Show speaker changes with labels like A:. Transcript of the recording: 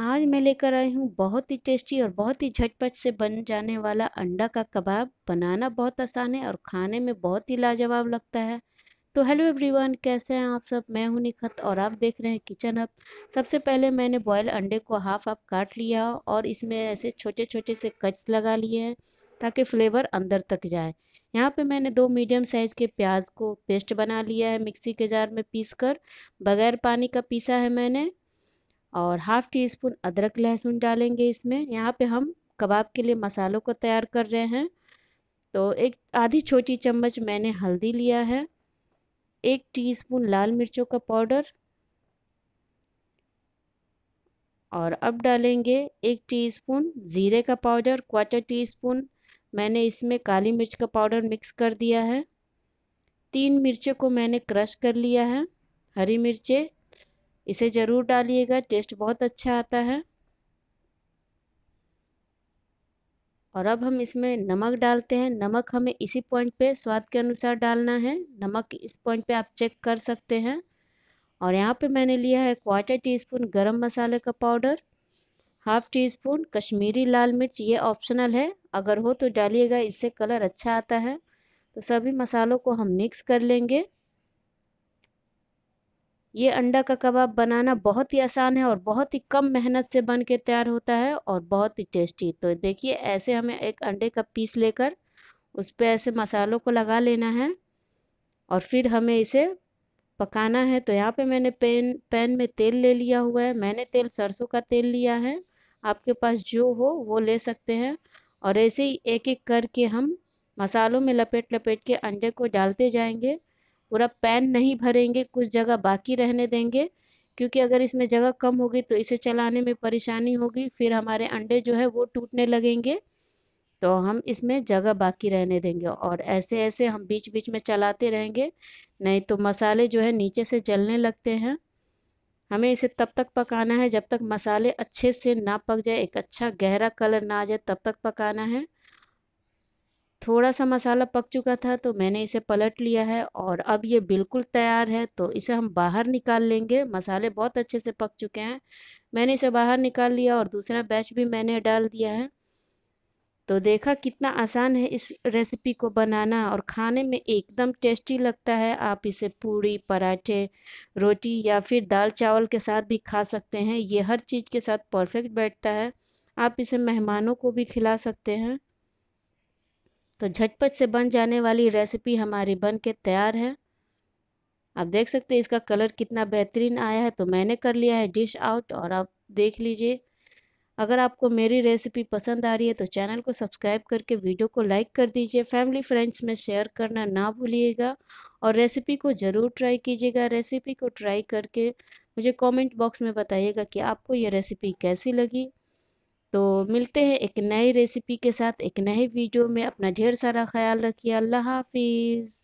A: आज मैं लेकर आई हूँ बहुत ही टेस्टी और बहुत ही झटपट से बन जाने वाला अंडा का कबाब बनाना बहुत आसान है और खाने में बहुत ही लाजवाब लगता है तो हेलो एवरीवन कैसे हैं आप सब मैं हूं निखत और आप देख रहे हैं किचन अब सबसे पहले मैंने बॉयल अंडे को हाफ हाफ काट लिया और इसमें ऐसे छोटे छोटे से कट्स लगा लिए हैं ताकि फ्लेवर अंदर तक जाए यहाँ पे मैंने दो मीडियम साइज के प्याज को पेस्ट बना लिया है मिक्सी के जार में पीस कर बगैर पानी का पीसा है मैंने और हाफ़ टी स्पून अदरक लहसुन डालेंगे इसमें यहाँ पे हम कबाब के लिए मसालों को तैयार कर रहे हैं तो एक आधी छोटी चम्मच मैंने हल्दी लिया है एक टीस्पून लाल मिर्चों का पाउडर और अब डालेंगे एक टीस्पून ज़ीरे का पाउडर क्वार्टर टीस्पून मैंने इसमें काली मिर्च का पाउडर मिक्स कर दिया है तीन मिर्चों को मैंने क्रश कर लिया है हरी मिर्चें इसे ज़रूर डालिएगा टेस्ट बहुत अच्छा आता है और अब हम इसमें नमक डालते हैं नमक हमें इसी पॉइंट पे स्वाद के अनुसार डालना है नमक इस पॉइंट पे आप चेक कर सकते हैं और यहाँ पे मैंने लिया है क्वार्टर टी स्पून गर्म मसाले का powder half teaspoon Kashmiri लाल मिर्च ये ऑप्शनल है अगर हो तो डालिएगा इससे कलर अच्छा आता है तो सभी मसालों को हम मिक्स कर लेंगे ये अंडा का कबाब बनाना बहुत ही आसान है और बहुत ही कम मेहनत से बन के तैयार होता है और बहुत ही टेस्टी तो देखिए ऐसे हमें एक अंडे का पीस लेकर उस पर ऐसे मसालों को लगा लेना है और फिर हमें इसे पकाना है तो यहाँ पे मैंने पैन पैन में तेल ले लिया हुआ है मैंने तेल सरसों का तेल लिया है आपके पास जो हो वो ले सकते हैं और ऐसे ही एक एक करके हम मसालों में लपेट लपेट के अंडे को डालते जाएंगे पूरा पैन नहीं भरेंगे कुछ जगह बाकी रहने देंगे क्योंकि अगर इसमें जगह कम होगी तो इसे चलाने में परेशानी होगी फिर हमारे अंडे जो है वो टूटने लगेंगे तो हम इसमें जगह बाकी रहने देंगे और ऐसे ऐसे हम बीच बीच में चलाते रहेंगे नहीं तो मसाले जो है नीचे से जलने लगते हैं हमें इसे तब तक पकाना है जब तक मसाले अच्छे से ना पक जाए एक अच्छा गहरा कलर ना आ जाए तब तक पकाना है थोड़ा सा मसाला पक चुका था तो मैंने इसे पलट लिया है और अब ये बिल्कुल तैयार है तो इसे हम बाहर निकाल लेंगे मसाले बहुत अच्छे से पक चुके हैं मैंने इसे बाहर निकाल लिया और दूसरा बैच भी मैंने डाल दिया है तो देखा कितना आसान है इस रेसिपी को बनाना और खाने में एकदम टेस्टी लगता है आप इसे पूड़ी पराठे रोटी या फिर दाल चावल के साथ भी खा सकते हैं ये हर चीज़ के साथ परफेक्ट बैठता है आप इसे मेहमानों को भी खिला सकते हैं तो झटपट से बन जाने वाली रेसिपी हमारी बन के तैयार है आप देख सकते हैं इसका कलर कितना बेहतरीन आया है तो मैंने कर लिया है डिश आउट और आप देख लीजिए अगर आपको मेरी रेसिपी पसंद आ रही है तो चैनल को सब्सक्राइब करके वीडियो को लाइक कर दीजिए फैमिली फ्रेंड्स में शेयर करना ना भूलिएगा और रेसिपी को ज़रूर ट्राई कीजिएगा रेसिपी को ट्राई करके मुझे कमेंट बॉक्स में बताइएगा कि आपको ये रेसिपी कैसी लगी तो मिलते हैं एक नई रेसिपी के साथ एक नए वीडियो में अपना ढेर सारा ख्याल रखिए अल्लाह हाफिज़